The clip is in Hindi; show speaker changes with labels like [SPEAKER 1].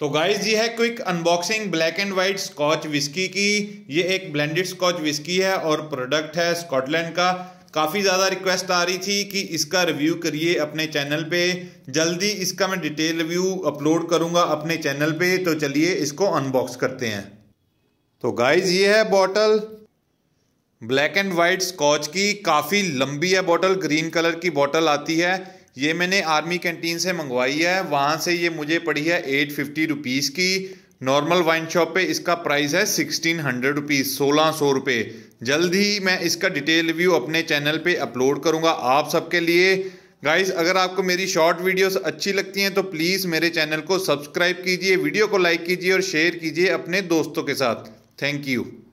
[SPEAKER 1] तो गाइज ये है quick unboxing Black and White Scotch whisky की ये एक ब्लेंडेड स्कॉच विस्की है और प्रोडक्ट है स्कॉटलैंड का काफ़ी ज़्यादा रिक्वेस्ट आ रही थी कि इसका रिव्यू करिए अपने चैनल पे जल्दी इसका मैं डिटेल रिव्यू अपलोड करूँगा अपने चैनल पे तो चलिए इसको अनबॉक्स करते हैं तो गाइज ये है bottle Black and White Scotch की काफ़ी लंबी है बॉटल ग्रीन कलर की बॉटल आती है ये मैंने आर्मी कैंटीन से मंगवाई है वहाँ से ये मुझे पड़ी है एट फिफ्टी रुपीज़ की नॉर्मल वाइन शॉप पे इसका प्राइस है सिक्सटीन हंड्रेड रुपीज़ सोलह सौ रुपये जल्द ही मैं इसका डिटेल रिव्यू अपने चैनल पे अपलोड करूँगा आप सबके लिए गाइस अगर आपको मेरी शॉर्ट वीडियोस अच्छी लगती हैं तो प्लीज़ मेरे चैनल को सब्सक्राइब कीजिए वीडियो को लाइक कीजिए और शेयर कीजिए अपने दोस्तों के साथ थैंक यू